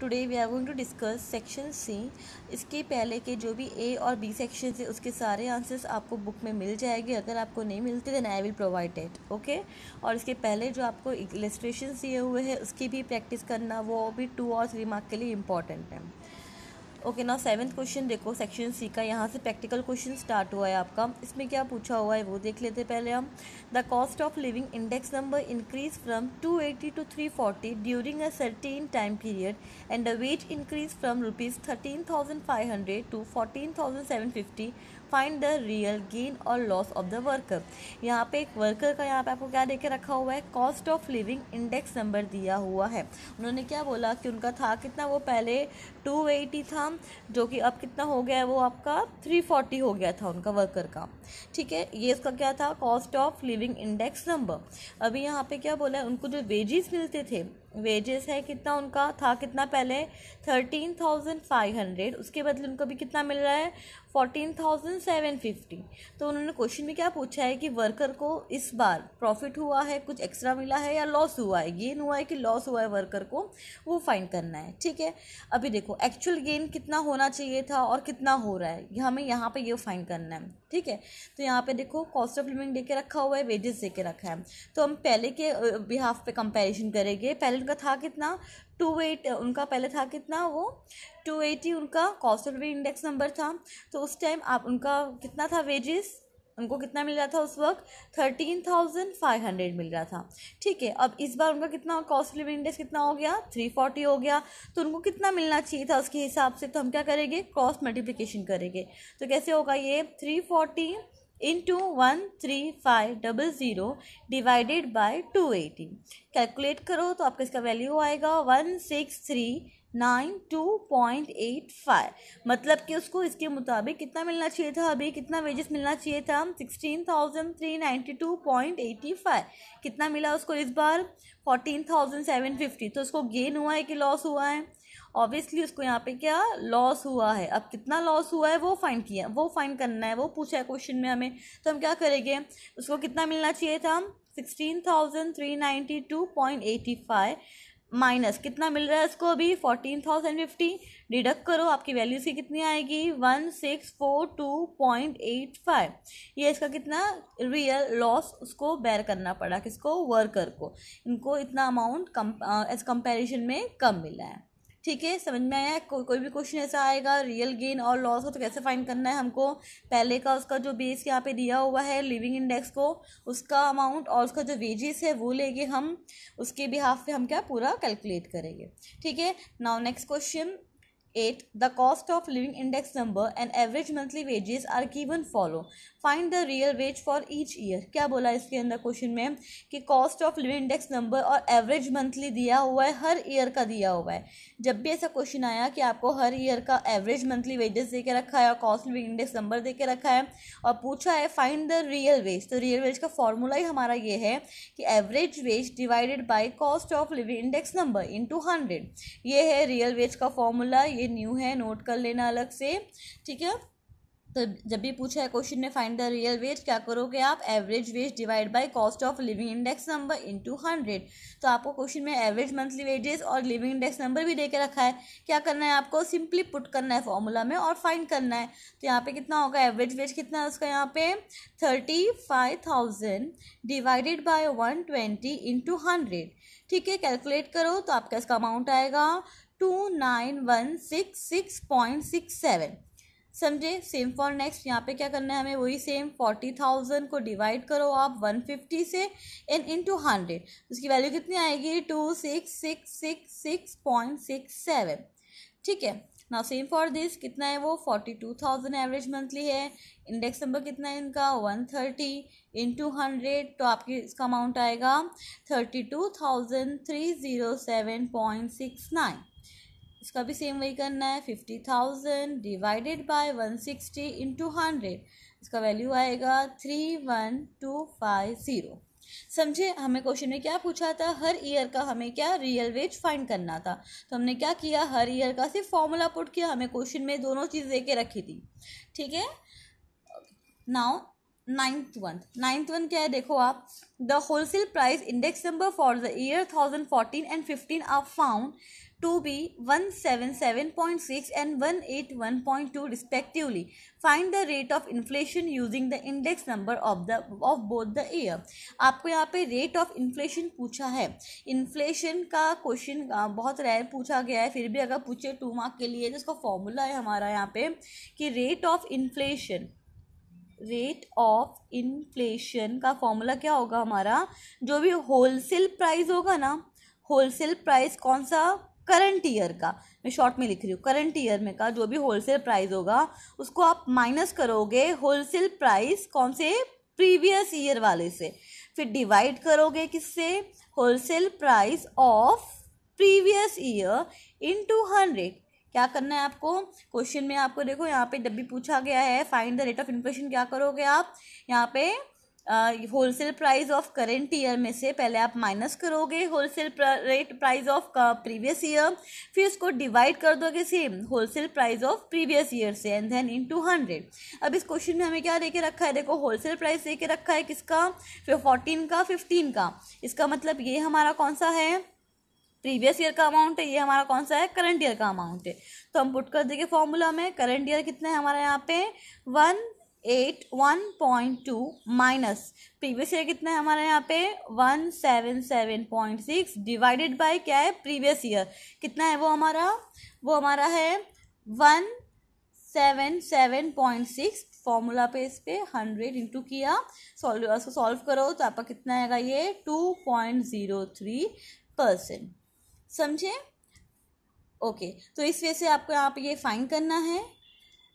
Today we are going to discuss section C इसके पहले के जो भी ए और बी सेक्शन है उसके सारे आंसर्स आपको बुक में मिल जाएंगे अगर आपको नहीं मिलते then I will provide it okay और इसके पहले जो आपको इलेस्ट्रेशन दिए हुए हैं उसकी भी प्रैक्टिस करना वो भी टू और थ्री मार्क के लिए इंपॉर्टेंट है ओके ना सेवन्थ क्वेश्चन देखो सेक्शन सी का यहाँ से प्रैक्टिकल क्वेश्चन स्टार्ट हुआ है आपका इसमें क्या पूछा हुआ है वो देख लेते पहले हम the cost of living index number increase from 280 to three forty during a certain time period and the wage increase from rupees thirteen thousand five hundred to fourteen thousand seven fifty find the real gain और loss of the worker यहाँ पे एक worker का यहाँ पे आपको क्या देखे रखा हुआ है cost of living index number दिया हुआ है उन्होंने क्या बोला कि उनका था कितना वो पहले टू एटी था काम जो कि अब कितना हो गया है वो आपका थ्री फोर्टी हो गया था उनका वर्कर का ठीक है ये इसका क्या था cost of living index number अभी यहाँ पे क्या बोला है उनको जो वेजेस मिलते थे वेजेस है कितना उनका था कितना पहले थर्टीन थाउजेंड फाइव हंड्रेड उसके बदले उनको अभी कितना मिल रहा है फोर्टीन थाउजेंड सेवन फिफ्टी तो उन्होंने क्वेश्चन में क्या पूछा है कि वर्कर को इस बार प्रॉफिट हुआ है कुछ एक्स्ट्रा मिला है या लॉस हुआ है गेन हुआ है कि लॉस हुआ है वर्कर को वो फाइन करना है ठीक है अभी देखो एक्चुअल गेन कितना होना चाहिए था और कितना हो रहा है हमें यहाँ पर ये फ़ाइन करना है ठीक है तो यहाँ पे देखो कॉस्ट ऑफ लिविंग दे के रखा हुआ है वेजेस दे के रखा है तो हम पहले के बिहाफ पे कंपेरिजन करेंगे पहले उनका था कितना टू एट uh, उनका पहले था कितना वो टू एटी उनका cost of living index number था तो उस टाइम आप उनका कितना था वेजेस उनको कितना मिल रहा था उस वक्त थर्टीन थाउजेंड फाइव हंड्रेड मिल रहा था ठीक है अब इस बार उनका कितना कॉस्ट लिविंग इंडेक्स कितना हो गया थ्री फोर्टी हो गया तो उनको कितना मिलना चाहिए था उसके हिसाब से तो हम क्या करेंगे क्रॉस मल्टीप्लिकेशन करेंगे तो कैसे होगा ये three forty into one three five double zero divided by two eighty calculate करो तो आपका इसका वैल्यू आएगा one six three nine two point eight five मतलब कि उसको इसके मुताबिक कितना मिलना चाहिए था अभी कितना वेजेस मिलना चाहिए था sixteen thousand three ninety two point eighty five कितना मिला उसको इस बार फोर्टीन थाउजेंड सेवन फिफ्टी तो उसको गेन हुआ है कि लॉस हुआ है ऑब्वियसली उसको यहाँ पे क्या लॉस हुआ है अब कितना लॉस हुआ है वो फाइंड किया वो फाइंड करना है वो पूछा है क्वेश्चन में हमें तो हम क्या करेंगे उसको कितना मिलना चाहिए था sixteen thousand three ninety two point eighty five minus कितना मिल रहा है इसको अभी फोर्टीन थाउजेंड फिफ्टी डिडक्ट करो आपकी वैल्यू सी कितनी आएगी one six four two point eight five ये इसका कितना रियल लॉस उसको बैर करना पड़ा किसको वर्कर को इनको इतना अमाउंट कम एज कंपेरिजन में कम मिला है ठीक है समझ में आया को, कोई भी क्वेश्चन ऐसा आएगा रियल गेन और लॉस को तो कैसे फाइंड करना है हमको पहले का उसका जो बेस यहाँ पे दिया हुआ है लिविंग इंडेक्स को उसका अमाउंट और उसका जो वेजेस है वो लेंगे हम उसके बिहाफ पे हम क्या पूरा कैलकुलेट करेंगे ठीक है now next question at the cost of living index number and average monthly wages are given follow find the real wage for each year. क्या बोला इसके अंदर क्वेश्चन में कि cost of living index number और एवरेज मंथली दिया हुआ है हर ईयर का दिया हुआ है जब भी ऐसा क्वेश्चन आया कि आपको हर ईयर का एवरेज मंथली वेजेस दे के रखा है और कॉस्ट लिविंग इंडेक्स नंबर दे के रखा है और पूछा है फाइंड द रियल वेज तो रियल वेज का फॉर्मूला ही हमारा ये है कि average wage divided by cost of living index number into hundred ये है रियल वेज का फॉर्मूला ये न्यू है नोट कर लेना अलग से ठीक है तो जब भी पूछा है क्वेश्चन में फाइंड द रियल वेज क्या करोगे आप average wage divide by cost of living index number into hundred तो आपको क्वेश्चन में एवरेज मंथली वेजेस और लिविंग इंडेक्स नंबर भी देके रखा है क्या करना है आपको सिंपली पुट करना है फॉर्मूला में और फाइंड करना है तो यहाँ पे कितना होगा एवरेज वेज कितना है उसका यहाँ पे thirty five thousand divided by one twenty into hundred ठीक है कैलकुलेट करो तो आपका इसका अमाउंट आएगा two nine one six six point six seven समझे सेम फॉर नेक्स्ट यहाँ पे क्या करना है हमें वही सेम फोर्टी थाउजेंड को डिवाइड करो आप वन फिफ्टी से एंड इन टू हंड्रेड उसकी वैल्यू कितनी आएगी two six six six six point six seven ठीक है ना सेम फॉर दिस कितना है वो forty two thousand average monthly है इंडेक्स नंबर कितना है इनका one thirty into hundred तो आपकी इसका अमाउंट आएगा thirty two thousand three zero seven point six nine इसका भी सेम वही करना है fifty thousand divided by one sixty into hundred इसका वैल्यू आएगा three one two five zero समझे हमें क्वेश्चन में क्या पूछा था हर ईयर का हमें क्या रियल वेज फाइंड करना था तो हमने क्या किया हर ईयर का सिर्फ फॉर्मूला पुट किया हमें क्वेश्चन में दोनों चीज़ दे के रखी थी ठीक है now ninth one ninth one क्या है देखो आप the wholesale price index number for the year thousand fourteen and fifteen are found to be 177.6 and 181.2 respectively. Find the rate of inflation using the index number of the of both the year. आपको यहाँ पे rate of inflation पूछा है inflation का question बहुत rare पूछा गया है फिर भी अगर पूछे टू मार्क के लिए जिसका तो फॉर्मूला है हमारा यहाँ पे कि rate of inflation rate of inflation का फॉर्मूला क्या होगा हमारा जो भी होलसेल प्राइस होगा ना होलसेल प्राइस कौन सा करंट ईयर का मैं शॉर्ट में लिख रही हूँ करंट ईयर में का जो भी होलसेल प्राइस होगा उसको आप माइनस करोगे होलसेल प्राइस कौन से प्रीवियस ईयर वाले से फिर डिवाइड करोगे किससे wholesale price of previous year into hundred क्या करना है आपको क्वेश्चन में आपको देखो यहाँ पे जब भी पूछा गया है find the rate of inflation क्या करोगे आप यहाँ पे wholesale price of current year में से पहले आप माइनस करोगे wholesale rate price of previous year फिर इसको डिवाइड कर दोगे same wholesale price of previous year से and then into hundred अब इस क्वेश्चन में हमें क्या के रखा है देखो होलसेल प्राइस के रखा है किसका फिर फोर्टीन का फिफ्टीन का इसका मतलब ये हमारा कौन सा है प्रीवियस ईयर का अमाउंट है ये हमारा कौन सा है करंट ईयर का अमाउंट है तो हम पुट कर देंगे फॉर्मूला में करंट ईयर कितना है हमारे यहाँ पे one eight one point two minus previous year कितना है हमारे यहाँ पे one seven seven point six divided by क्या है प्रीवियस ईयर कितना है वो हमारा वो हमारा है one seven seven point six formula पे इस पर हंड्रेड इंटू किया सॉल्व उसको सॉल्व करो तो आपका कितना आएगा ये two point zero three percent समझे ओके तो इस वजह से आपको यहाँ पे ये फाइन करना है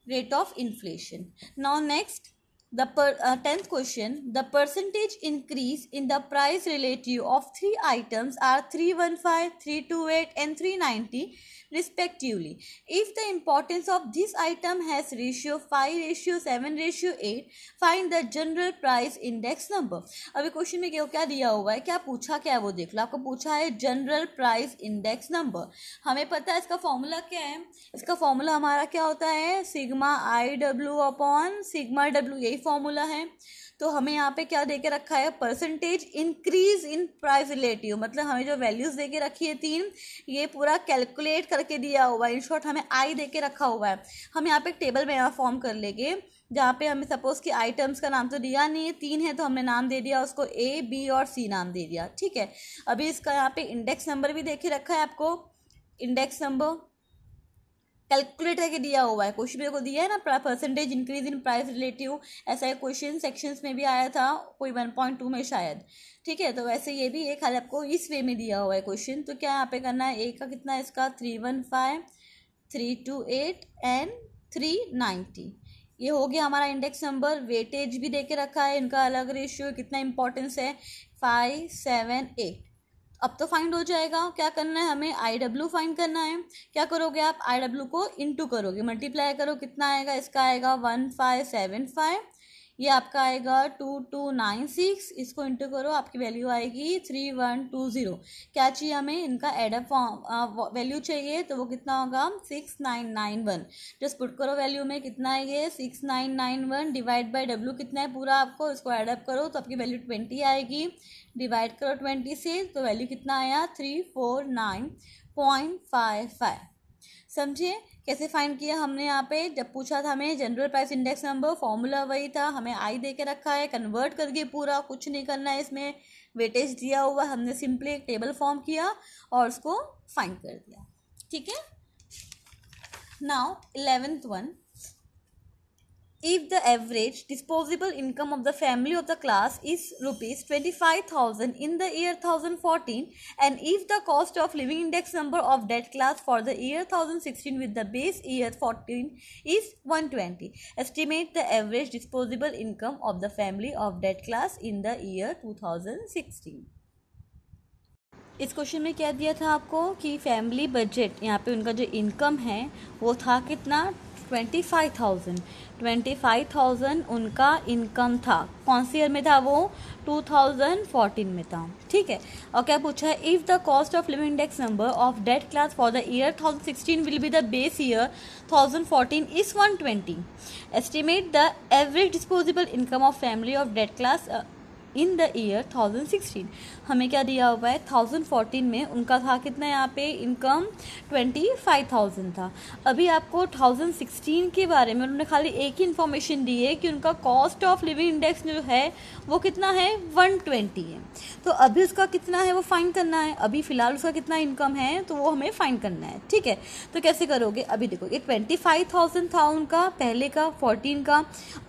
rate of inflation. Now next the per, uh, tenth question the percentage increase in the price relative of three items are 315 328 and 390 respectively if the importance of this item has ratio 5 ratio 7 ratio 8 find the general price index number अभी question में क्या क्या दिया हुआ है क्या पूछा क्या है वो देख लो आपको पूछा है जनरल प्राइस इंडेक्स नंबर हमें पता है इसका फॉर्मूला क्या है इसका फॉर्मूला हमारा क्या होता है sigma I W upon sigma W यही फॉर्मूला है तो हमें यहाँ पे क्या दे के रखा है percentage increase in price relative मतलब हमें जो वैल्यूज़ दे के रखी है तीन ये पूरा कैलकुलेट करके दिया हुआ है इन शॉर्ट हमें आई दे के रखा हुआ है हम यहाँ पे एक टेबल में यहाँ फॉर्म कर लेंगे जहाँ पे हमें सपोज कि आइटम्स का नाम तो दिया नहीं है तीन है तो हमने नाम दे दिया उसको ए बी और सी नाम दे दिया ठीक है अभी इसका यहाँ पे इंडेक्स नंबर भी देखे रखा है आपको इंडेक्स नंबर कैलकुलेट करके दिया हुआ है क्वेश्चन मेरे को दिया है ना percentage increase in price relative ऐसा एक क्वेश्चन सेक्शंस में भी आया था कोई वन पॉइंट टू में शायद ठीक है तो वैसे ये भी एक खाली आपको इस वे में दिया हुआ है क्वेश्चन तो क्या यहाँ पे करना है ए का कितना है इसका three one five three two eight and three ninety ये हो गया हमारा इंडेक्स नंबर वेटेज भी दे के रखा है इनका अलग रेशियो कितना इंपॉर्टेंस है फाइव सेवन एट अब तो फाइंड हो जाएगा क्या करना है हमें आई डब्ल्यू फाइंड करना है क्या करोगे आप आई डब्ल्यू को इनटू करोगे मल्टीप्लाई करो कितना आएगा इसका आएगा वन फाइव सेवन फाइव ये आपका आएगा टू टू नाइन सिक्स इसको इंटर करो आपकी वैल्यू आएगी थ्री वन टू ज़ीरो क्या चाहिए हमें इनका एडअप फॉर्म वैल्यू चाहिए तो वो कितना होगा six nine nine one just put करो वैल्यू में कितना है ये six nine nine one divide by W कितना है पूरा आपको इसको एडअप करो तो आपकी वैल्यू ट्वेंटी आएगी डिवाइड करो ट्वेंटी से तो वैल्यू कितना आया three four nine point five five समझिए कैसे फाइंड किया हमने यहाँ पे जब पूछा था हमें general price index number formula वही था हमें आई दे के रखा है कन्वर्ट करके पूरा कुछ नहीं करना है इसमें वेटेज दिया हुआ हमने सिंपली एक टेबल फॉर्म किया और उसको फाइंड कर दिया ठीक है now eleventh one if the average disposable income of the family of the class is rupees 25000 in the year 2014 and if the cost of living index number of that class for the year 2016 with the base year 14 is 120 estimate the average disposable income of the family of that class in the year 2016 इस question में क्या दिया था आपको कि family budget यहाँ पे उनका जो इनकम है वो था कितना twenty five thousand twenty five thousand उनका इनकम था कौन सी ईयर में था वो टू थाउजेंड फोर्टीन में था ठीक है और क्या पूछा है if the cost of living index number of that class for the year thousand sixteen will be the base year thousand fourteen is one twenty estimate the average disposable income of family of that class in the year thousand sixteen हमें क्या दिया हुआ है thousand fourteen में उनका था कितना यहाँ पे इनकम ट्वेंटी फाइव थाउजेंड था अभी आपको थाउजेंड सिक्सटीन के बारे में उन्होंने खाली एक ही इन्फॉर्मेशन दी है कि उनका कॉस्ट ऑफ लिविंग इंडेक्स जो है वो कितना है वन ट्वेंटी है तो अभी उसका कितना है वो फ़ाइन करना है अभी फ़िलहाल उसका कितना इनकम है तो वो हमें फ़ाइन करना है ठीक है तो कैसे करोगे अभी देखो ये ट्वेंटी फाइव थाउजेंड था उनका पहले का फोर्टीन का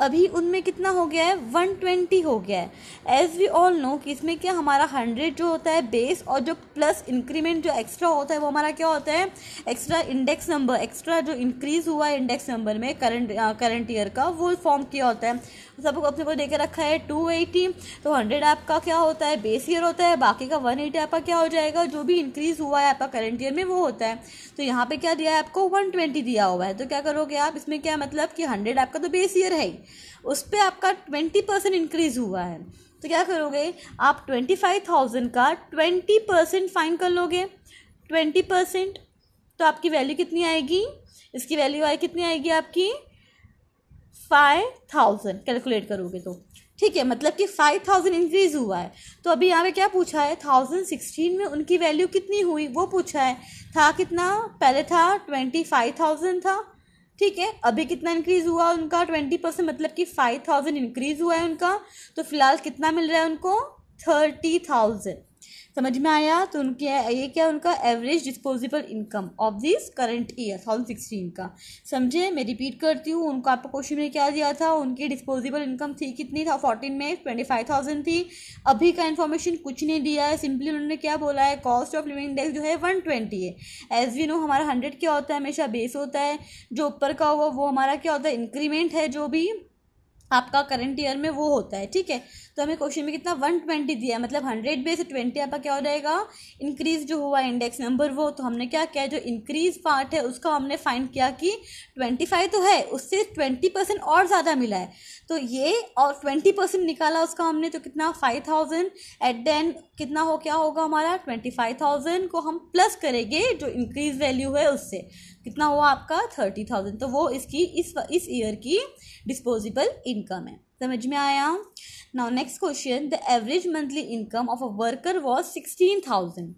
अभी उनमें कितना हो गया है वन ट्वेंटी हो गया है एज वी ऑल नो कि इसमें क्या हमारा हंड्रेड जो होता है बेस और जो प्लस इंक्रीमेंट जो एक्स्ट्रा होता है वो हमारा क्या होता है एक्स्ट्रा इंडेक्स नंबर एक्स्ट्रा जो इंक्रीज हुआ है इंडेक्स नंबर में करंट करंट ईयर का वो फॉर्म किया होता है सब अपने को देखे रखा है टू एटी तो हंड्रेड आपका क्या होता है बेस ईयर होता है बाकी का वन एटी आपका क्या हो जाएगा जो भी इंक्रीज हुआ है आपका करंट ईयर में वो होता है तो यहाँ पे क्या दिया है आपको वन ट्वेंटी दिया हुआ है तो क्या करोगे आप इसमें क्या मतलब कि हंड्रेड आपका तो बेस ईयर है ही उस पर आपका ट्वेंटी परसेंट इंक्रीज हुआ है तो क्या करोगे आप ट्वेंटी फाइव थाउजेंड का ट्वेंटी परसेंट फाइन कर लोगे ट्वेंटी परसेंट तो आपकी वैल्यू कितनी आएगी इसकी वैल्यू आई कितनी आएगी आपकी फाइव थाउजेंड कैलकुलेट करोगे तो ठीक है मतलब कि फाइव थाउजेंड इंक्रीज हुआ है तो अभी यहाँ पे क्या पूछा है थाउजेंड सिक्सटीन में उनकी वैल्यू कितनी हुई वो पूछा है था कितना पहले था ट्वेंटी फाइव थाउजेंड था ठीक है अभी कितना इंक्रीज हुआ उनका ट्वेंटी परसेंट मतलब कि फाइव थाउजेंड इंक्रीज हुआ है उनका तो फिलहाल कितना मिल रहा है उनको थर्टी थाउजेंड समझ में आया तो उनके ये क्या उनका average disposable income of this current year thousand sixteen का समझे मैं रिपीट करती हूँ उनको आपको क्वेश्चन में क्या दिया था उनकी डिस्पोजेबल इनकम थी कितनी था फोर्टीन में ट्वेंटी फाइव थाउजेंड थी अभी का इन्फॉर्मेशन कुछ नहीं दिया है सिंपली उन्होंने क्या बोला है कॉस्ट ऑफ लिविंग इंडेक्स जो है वन ट्वेंटी है एज वी नो हमारा हंड्रेड क्या होता है हमेशा बेस होता है जो ऊपर का होगा वो हमारा क्या होता है इंक्रीमेंट है जो भी आपका करंट ईयर में वो होता है ठीक है तो हमें क्वेश्चन में कितना वन ट्वेंटी दिया मतलब हंड्रेड में से ट्वेंटी आपका क्या हो जाएगा इंक्रीज जो हुआ इंडेक्स नंबर वो तो हमने क्या किया जो इंक्रीज पार्ट है उसका हमने फाइंड किया कि ट्वेंटी फाइव तो है उससे ट्वेंटी परसेंट और ज़्यादा मिला है तो ये और ट्वेंटी परसेंट निकाला उसका हमने तो कितना फाइव थाउजेंड एट देन कितना हो क्या होगा हमारा ट्वेंटी फाइव थाउजेंड को हम प्लस करेंगे जो इंक्रीज वैल्यू है उससे कितना हुआ आपका थर्टी थाउजेंड तो वो इसकी इस इस ईयर की डिस्पोजेबल इनकम है समझ में आया now next question the average monthly income of a worker was sixteen thousand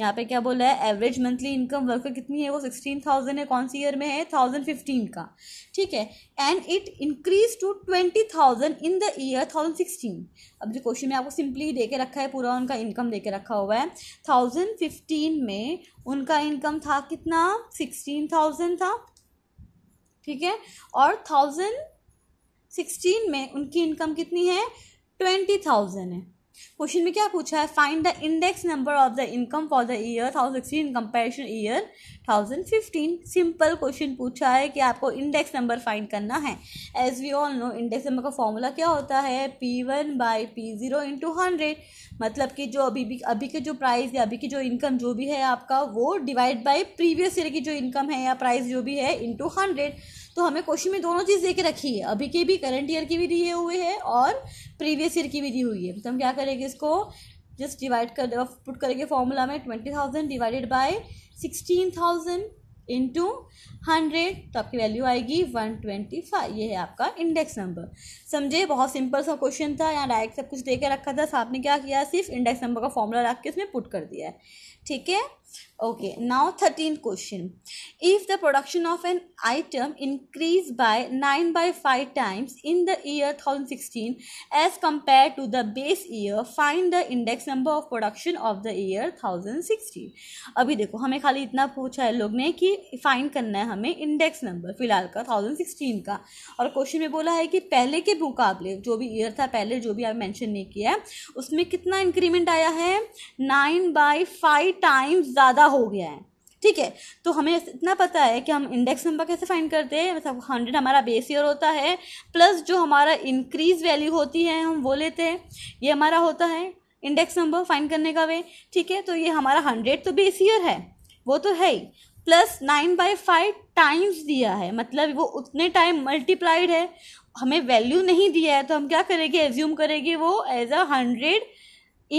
यहाँ पे क्या बोला है एवरेज मंथली इनकम वर्कर कितनी है वो सिक्सटीन थाउजेंड है कौन सी ईयर में है थाउजेंड फिफ्टीन का ठीक है and it increase to twenty thousand in the year thousand sixteen अब जो क्वेश्चन में आपको सिंपली दे के रखा है पूरा उनका इनकम दे के रखा हुआ है थाउजेंड फिफ्टीन में उनका इनकम था कितना सिक्सटीन थाउजेंड था ठीक है और थाउजेंड सिक्सटीन में उनकी इनकम कितनी है ट्वेंटी थाउजेंड है क्वेश्चन में क्या पूछा है find the index number of the income for the year thousand sixteen comparison year thousand fifteen simple question पूछा है कि आपको इंडेक्स नंबर फाइंड करना है as we all know index number का फॉर्मूला क्या होता है P one by P zero into hundred मतलब कि जो अभी भी अभी के जो प्राइस या अभी की जो इनकम जो भी है आपका वो डिवाइड बाई प्रीवियस ईयर की जो इनकम है या प्राइस जो भी है इंटू हंड्रेड तो हमें क्वेश्चन में दोनों चीज़ दे के रखी है अभी के भी करंट ईयर की भी दिए हुए हैं और प्रीवियस ईयर की भी दी हुई है तो हम क्या करेंगे इसको जस्ट डिवाइड कर पुट करेंगे फॉर्मूला में twenty thousand divided by sixteen thousand into hundred तो आपकी वैल्यू आएगी वन ट्वेंटी फाइव ये है आपका इंडेक्स नंबर समझे बहुत सिंपल सा क्वेश्चन था यहाँ डायरेक्ट सब कुछ दे के रखा था साहब ने क्या किया सिर्फ इंडेक्स नंबर का फॉर्मूला रख के उसमें पुट कर दिया है ठीक है okay now thirteen question if the production of an item increase by nine by five times in the year thousand sixteen as compare to the base year find the index number of production of the year thousand sixteen अभी देखो हमें खाली इतना पूछा है लोग ने कि फाइंड करना है हमें इंडेक्स नंबर फिलहाल का थाउजेंड सिक्सटीन का और क्वेश्चन में बोला है कि पहले के मुकाबले जो भी ईयर था पहले जो भी आप मेंशन नहीं किया है उसमें कितना इंक्रीमेंट आया है नाइन बाई फाइव टाइम्स ज़्यादा हो गया है ठीक है तो हमें इतना पता है कि हम इंडेक्स नंबर कैसे फाइंड करते हैं मतलब हंड्रेड हमारा बेस ईयर होता है प्लस जो हमारा इंक्रीज वैल्यू होती है हम वो लेते हैं ये हमारा होता है इंडेक्स नंबर फाइंड करने का वे ठीक है तो ये हमारा हंड्रेड तो बेस ईयर है वो तो है ही plus nine by five times दिया है मतलब वो उतने टाइम मल्टीप्लाइड है हमें वैल्यू नहीं दिया है तो हम क्या करेंगे एज्यूम करेंगे वो as a hundred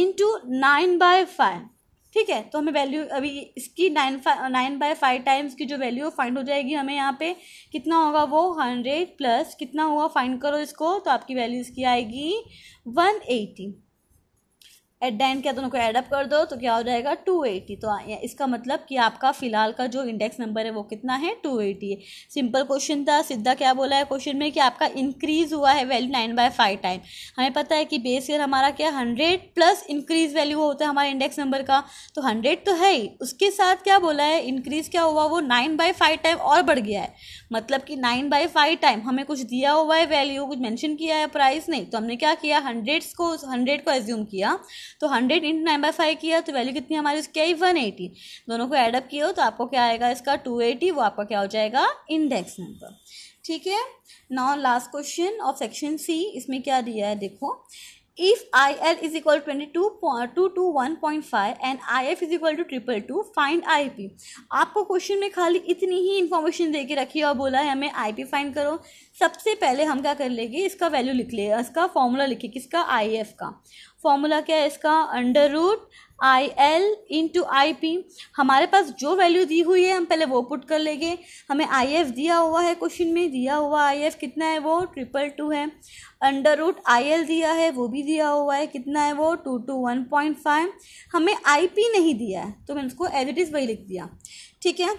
into nine by five ठीक है तो हमें वैल्यू अभी इसकी nine five nine by five times की जो वैल्यू फाइंड हो जाएगी हमें यहाँ पे कितना होगा वो हंड्रेड प्लस कितना हुआ फाइंड करो इसको तो आपकी वैल्यू इसकी आएगी one eighty at the end क्या दोनों को एडअप कर दो तो क्या हो जाएगा टू एटी तो इसका मतलब कि आपका फिलहाल का जो इंडेक्स नंबर है वो कितना है टू एटी है सिंपल क्वेश्चन था सीधा क्या बोला है क्वेश्चन में कि आपका इंक्रीज हुआ है value nine by five time हमें पता है कि बेस ईयर हमारा क्या हंड्रेड प्लस इंक्रीज वैल्यू होता है हमारे इंडेक्स नंबर का तो हंड्रेड तो है ही उसके साथ क्या बोला है इंक्रीज क्या हुआ वो नाइन बाय फाइव टाइम और बढ़ गया है मतलब कि नाइन बाय फाइव टाइम हमें कुछ दिया हुआ है वैल्यू कुछ मैंशन किया है प्राइस नहीं तो हमने क्या किया हंड्रेड्स को हंड्रेड को एज्यूम किया तो hundred into nine by five किया तो वैल्यू कितनी हमारी उसकी आई वन एटी दोनों को एडअप किया हो तो आपको क्या आएगा इसका टू एटी वो आपका क्या हो जाएगा इंडेक्स नंबर ठीक है now last question of section C इसमें क्या दिया है देखो if IL is equal to five and IF is equal to triple two find IP. आपको क्वेश्चन में खाली इतनी ही इन्फॉर्मेशन दे के रखी है और बोला है हमें पी फाइंड करो सबसे पहले हम क्या कर लेंगे इसका वैल्यू लिख ले इसका फॉर्मूला लिखे किसका IF का फॉर्मूला क्या है इसका under root I L into I P हमारे पास जो वैल्यू दी हुई है हम पहले वो पुट कर लेंगे हमें आई एफ दिया हुआ है क्वेश्चन में दिया हुआ आई एफ कितना है वो ट्रिपल टू है अंडर रूट आई एल दिया है वो भी दिया हुआ है कितना है वो two two one point five हमें आई पी नहीं दिया है तो मैंने उसको एज इट इज़ वही लिख दिया ठीक है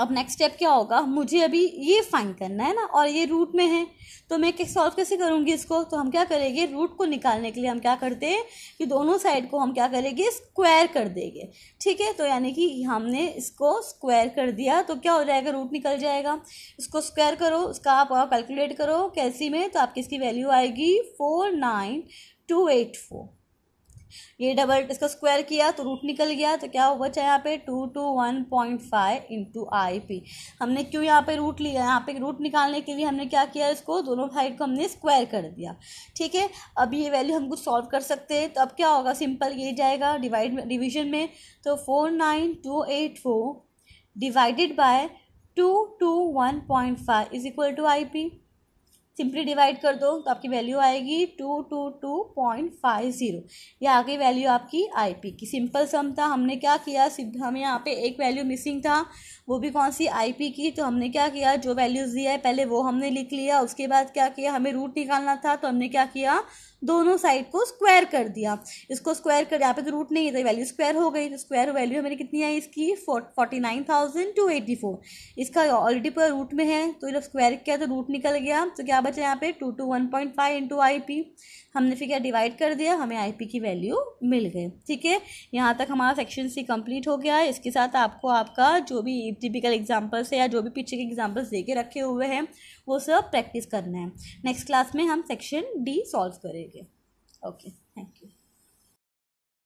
अब नेक्स्ट स्टेप क्या होगा मुझे अभी ये फाइन करना है ना और ये रूट में है तो मैं सॉल्व कैसे करूँगी इसको तो हम क्या करेंगे रूट को निकालने के लिए हम क्या करते हैं कि दोनों साइड को हम क्या करेंगे स्क्वायर कर देंगे ठीक है तो यानी कि हमने इसको स्क्वायर कर दिया तो क्या हो जाएगा रूट निकल जाएगा इसको स्क्वायर करो उसका आप और कैलकुलेट करो कैसी में तो आपकी इसकी वैल्यू आएगी four nine two eight four ये डबल इसका स्क्वायर किया तो रूट निकल गया तो क्या बचा यहाँ पे two two one point five into I P हमने क्यों यहाँ पे रूट लिया यहाँ पे रूट निकालने के लिए हमने क्या किया इसको दोनों साइड को हमने स्क्वायर कर दिया ठीक है अब ये वैल्यू हमको सॉल्व कर सकते हैं तो अब क्या होगा सिंपल ये जाएगा डिवाइड डिविजन में तो four nine two eight four divided by two two one point five is equal to I P simply divide कर दो तो आपकी वैल्यू आएगी two two two point five zero यह आ गई वैल्यू आपकी आईपी की सिंपल सम था हमने क्या किया हमें यहाँ पे एक वैल्यू मिसिंग था वो भी कौन सी आईपी की तो हमने क्या किया जो वैल्यूज़ दिया है पहले वो हमने लिख लिया उसके बाद क्या किया हमें रूट निकालना था तो हमने क्या किया दोनों साइड को स्क्वायर कर दिया इसको स्क्वायर कर यहाँ पे तो रूट नहीं था वैल्यू स्क्वायर हो गई तो स्क्वायर वैल्यू हमारी कितनी आई इसकी forty nine thousand two eighty four इसका ऑलरेडी पूरा रूट में है तो जब स्क्वायर किया तो रूट निकल गया तो क्या बचा यहाँ पे two two one point five into I P हमने फिर क्या डिवाइड कर दिया हमें आई पी की वैल्यू मिल गई ठीक है यहाँ तक हमारा सेक्शन सी कंप्लीट हो गया है इसके साथ आपको आपका जो भी टिपिकल एग्जाम्पल्स है या जो भी पीछे के एग्जाम्पल्स दे के रखे हुए हैं वो सब प्रैक्टिस करना है नेक्स्ट क्लास में हम सेक्शन डी सॉल्व करेंगे ओके थैंक यू